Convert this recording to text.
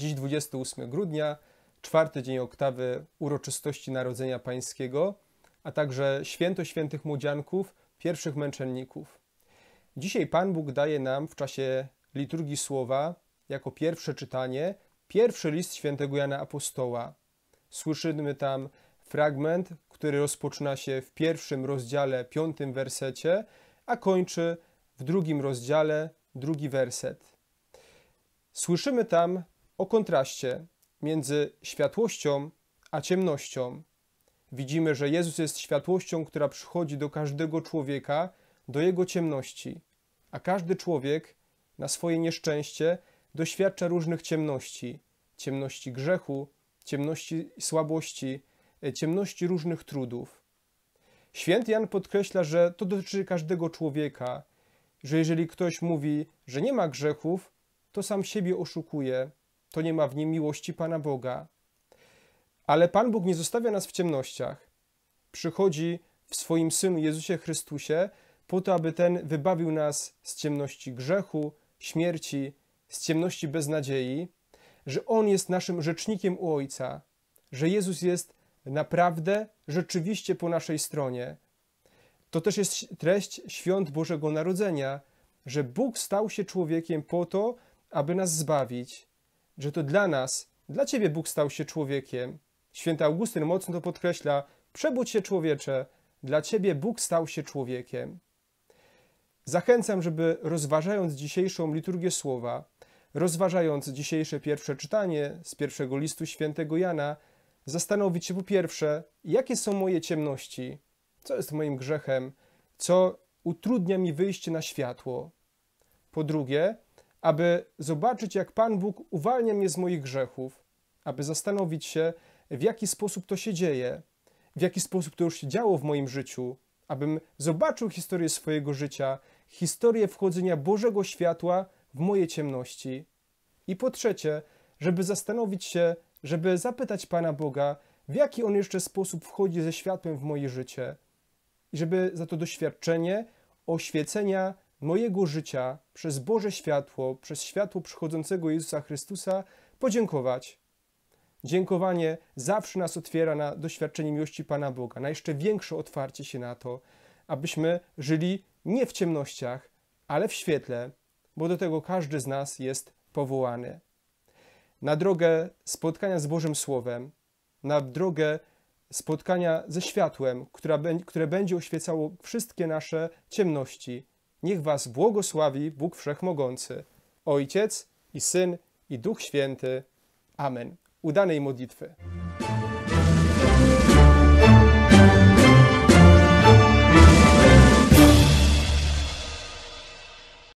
Dziś 28 grudnia, czwarty dzień oktawy uroczystości Narodzenia Pańskiego, a także święto świętych młodzianków, pierwszych męczenników. Dzisiaj Pan Bóg daje nam w czasie liturgii słowa, jako pierwsze czytanie, pierwszy list świętego Jana Apostoła. Słyszymy tam fragment, który rozpoczyna się w pierwszym rozdziale, piątym wersecie, a kończy w drugim rozdziale, drugi werset. Słyszymy tam o kontraście między światłością a ciemnością. Widzimy, że Jezus jest światłością, która przychodzi do każdego człowieka, do jego ciemności, a każdy człowiek na swoje nieszczęście doświadcza różnych ciemności ciemności grzechu, ciemności słabości, e, ciemności różnych trudów. Święty Jan podkreśla, że to dotyczy każdego człowieka, że jeżeli ktoś mówi, że nie ma grzechów, to sam siebie oszukuje to nie ma w nim miłości Pana Boga. Ale Pan Bóg nie zostawia nas w ciemnościach. Przychodzi w swoim Synu Jezusie Chrystusie po to, aby ten wybawił nas z ciemności grzechu, śmierci, z ciemności beznadziei, że On jest naszym rzecznikiem u Ojca, że Jezus jest naprawdę, rzeczywiście po naszej stronie. To też jest treść świąt Bożego Narodzenia, że Bóg stał się człowiekiem po to, aby nas zbawić że to dla nas, dla Ciebie Bóg stał się człowiekiem. Święty Augustyn mocno to podkreśla: przebudź się człowiecze, dla Ciebie Bóg stał się człowiekiem. Zachęcam, żeby rozważając dzisiejszą liturgię słowa, rozważając dzisiejsze pierwsze czytanie z pierwszego listu świętego Jana, zastanowić się po pierwsze, jakie są moje ciemności, co jest moim grzechem, co utrudnia mi wyjście na światło. Po drugie, aby zobaczyć, jak Pan Bóg uwalnia mnie z moich grzechów, aby zastanowić się, w jaki sposób to się dzieje, w jaki sposób to już się działo w moim życiu, abym zobaczył historię swojego życia, historię wchodzenia Bożego światła w moje ciemności. I po trzecie, żeby zastanowić się, żeby zapytać Pana Boga, w jaki on jeszcze sposób wchodzi ze światłem w moje życie, i żeby za to doświadczenie oświecenia mojego życia przez Boże światło, przez światło przychodzącego Jezusa Chrystusa podziękować. Dziękowanie zawsze nas otwiera na doświadczenie miłości Pana Boga, na jeszcze większe otwarcie się na to, abyśmy żyli nie w ciemnościach, ale w świetle, bo do tego każdy z nas jest powołany. Na drogę spotkania z Bożym Słowem, na drogę spotkania ze światłem, które będzie oświecało wszystkie nasze ciemności, Niech was błogosławi Bóg Wszechmogący, Ojciec i Syn i Duch Święty. Amen. Udanej modlitwy.